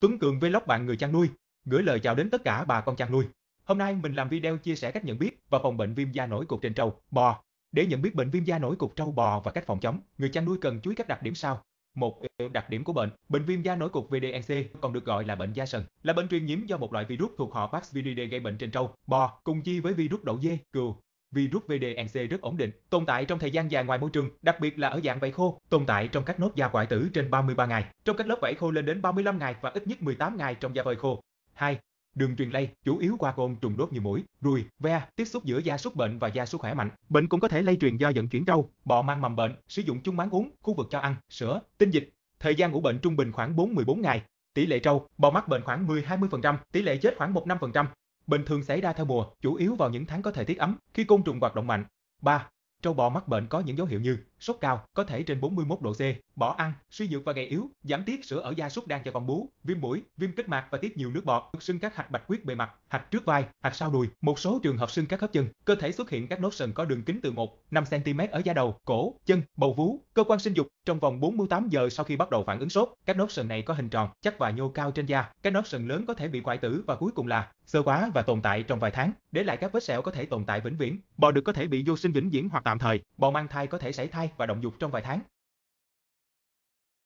Tuấn Cường Vlog bạn người chăn nuôi, gửi lời chào đến tất cả bà con chăn nuôi. Hôm nay mình làm video chia sẻ cách nhận biết và phòng bệnh viêm da nổi cục trên trâu, bò. Để nhận biết bệnh viêm da nổi cục trâu bò và cách phòng chống, người chăn nuôi cần chú ý các đặc điểm sau. Một đặc điểm của bệnh, bệnh viêm da nổi cục VDNC còn được gọi là bệnh da sần, là bệnh truyền nhiễm do một loại virus thuộc họ Paxviridae gây bệnh trên trâu, bò, cùng chi với virus đậu dê, cừu, Virus VDNC rất ổn định, tồn tại trong thời gian dài ngoài môi trường, đặc biệt là ở dạng vảy khô, tồn tại trong các nốt da hoại tử trên 33 ngày, trong các lớp vảy khô lên đến 35 ngày và ít nhất 18 ngày trong da phơi khô. 2. Đường truyền lây chủ yếu qua côn trùng đốt như mũi, ruồi, ve, tiếp xúc giữa da súc bệnh và da súc khỏe mạnh. Bệnh cũng có thể lây truyền do vận chuyển trâu, bọ mang mầm bệnh, sử dụng chung máng uống, khu vực cho ăn, sữa, tinh dịch. Thời gian ủ bệnh trung bình khoảng 4-14 ngày. Tỷ lệ trâu, bò mắc bệnh khoảng 10-20%, tỷ lệ chết khoảng 1-5%. Bình thường xảy ra theo mùa, chủ yếu vào những tháng có thời tiết ấm, khi côn trùng hoạt động mạnh. 3. Trâu bò mắc bệnh có những dấu hiệu như sốt cao, có thể trên 41 độ C, bỏ ăn, suy nhược và gầy yếu, giảm tiết sữa ở da súc đang cho con bú, viêm mũi, viêm kết mạc và tiết nhiều nước bọt, sưng các hạch bạch huyết bề mặt, hạch trước vai, hạch sau đùi, một số trường hợp sưng các khớp chân, cơ thể xuất hiện các nốt sần có đường kính từ 1, 5 cm ở da đầu, cổ, chân, bầu vú, cơ quan sinh dục. Trong vòng 48 giờ sau khi bắt đầu phản ứng sốt, các nốt sần này có hình tròn, chắc và nhô cao trên da. Các nốt sần lớn có thể bị hoại tử và cuối cùng là sơ quá và tồn tại trong vài tháng, để lại các vết sẹo có thể tồn tại vĩnh viễn. Bò được có thể bị vô sinh vĩnh viễn hoặc tạm thời, bò mang thai có thể xảy thai thai và động dục trong vài tháng.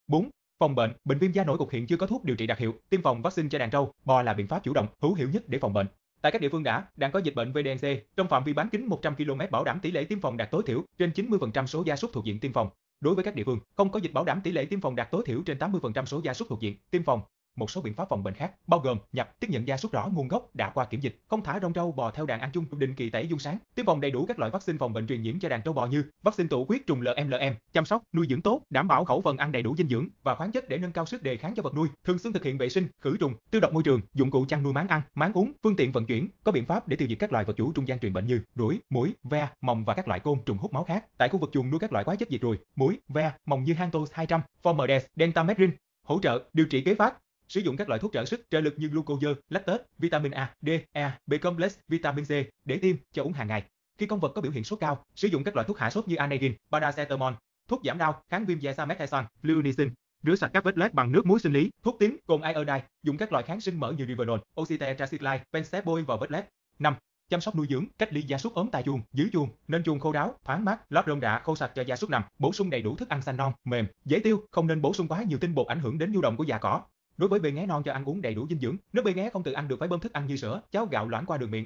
4. Phòng bệnh, bệnh viêm da nổi cục hiện chưa có thuốc điều trị đặc hiệu, tiêm phòng vaccine cho đàn trâu, bò là biện pháp chủ động, hữu hiệu nhất để phòng bệnh. Tại các địa phương đã, đang có dịch bệnh VDNC, trong phạm vi bán kính 100 km bảo đảm tỷ lệ tiêm phòng đạt tối thiểu trên 90% số gia súc thuộc diện tiêm phòng. Đối với các địa phương không có dịch bảo đảm tỷ lệ tiêm phòng đạt tối thiểu trên 80% số gia súc thuộc diện tiêm phòng, một số biện pháp phòng bệnh khác bao gồm nhập, tiếp nhận gia súc rõ nguồn gốc đã qua kiểm dịch, không thả rong trâu bò theo đàn ăn chung, định kỳ tẩy dung sáng, tiêm phòng đầy đủ các loại vaccine phòng bệnh truyền nhiễm cho đàn trâu bò như vaccine tụ huyết trùng LMLM, chăm sóc, nuôi dưỡng tốt, đảm bảo khẩu phần ăn đầy đủ dinh dưỡng và khoáng chất để nâng cao sức đề kháng cho vật nuôi, thường xuyên thực hiện vệ sinh, khử trùng, tiêu độc môi trường, dụng cụ chăn nuôi máng ăn, máng uống, phương tiện vận chuyển, có biện pháp để tiêu diệt các loài vật chủ trung gian truyền bệnh như ruồi, muỗi, ve, mòng và các loại côn trùng hút máu khác. Tại khu vực chuồng nuôi các loại hóa chất diệt ruồi, muỗi, ve, mòng như Hantos 200, formades delta Deltamedrin, hỗ trợ điều trị kế phát Sử dụng các loại thuốc trợ sức, trợ lực như glucose, lactate, vitamin A, D, E, B complex, vitamin C để tiêm cho uống hàng ngày. Khi con vật có biểu hiện sốt cao, sử dụng các loại thuốc hạ sốt như Anagin, paracetamol, thuốc giảm đau, kháng viêm da Samethasone, Flunithin, rửa sạch các vết loét bằng nước muối sinh lý, thuốc tím, cồn iodine, dùng các loại kháng sinh mỡ như Rivanol, Oxytetracycline, Benzepoin vào vết loét. 5. Chăm sóc nuôi dưỡng, cách ly gia súc ốm tại chuồng, dưới chuồng, nên chuồng khô ráo, thoáng mát, lót rơm rạ khô sạch cho gia súc nằm, bổ sung đầy đủ thức ăn xanh non, mềm, dễ tiêu, không nên bổ sung quá nhiều tinh bột ảnh hưởng đến nhu động của già cỏ. Đối với bê nghé non cho ăn uống đầy đủ dinh dưỡng, nếu bê nghé không tự ăn được phải bơm thức ăn như sữa, cháo gạo loãng qua đường miệng.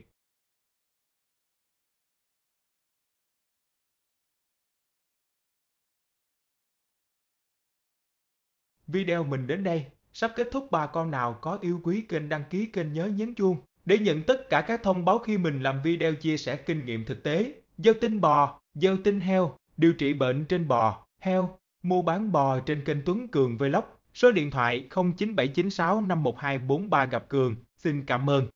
Video mình đến đây, sắp kết thúc bà con nào có yêu quý kênh đăng ký kênh nhớ nhấn chuông để nhận tất cả các thông báo khi mình làm video chia sẻ kinh nghiệm thực tế, giao tinh bò, giao tinh heo, điều trị bệnh trên bò, heo, mua bán bò trên kênh Tuấn Cường Vlog. Số điện thoại 0979651243 gặp Cường. Xin cảm ơn.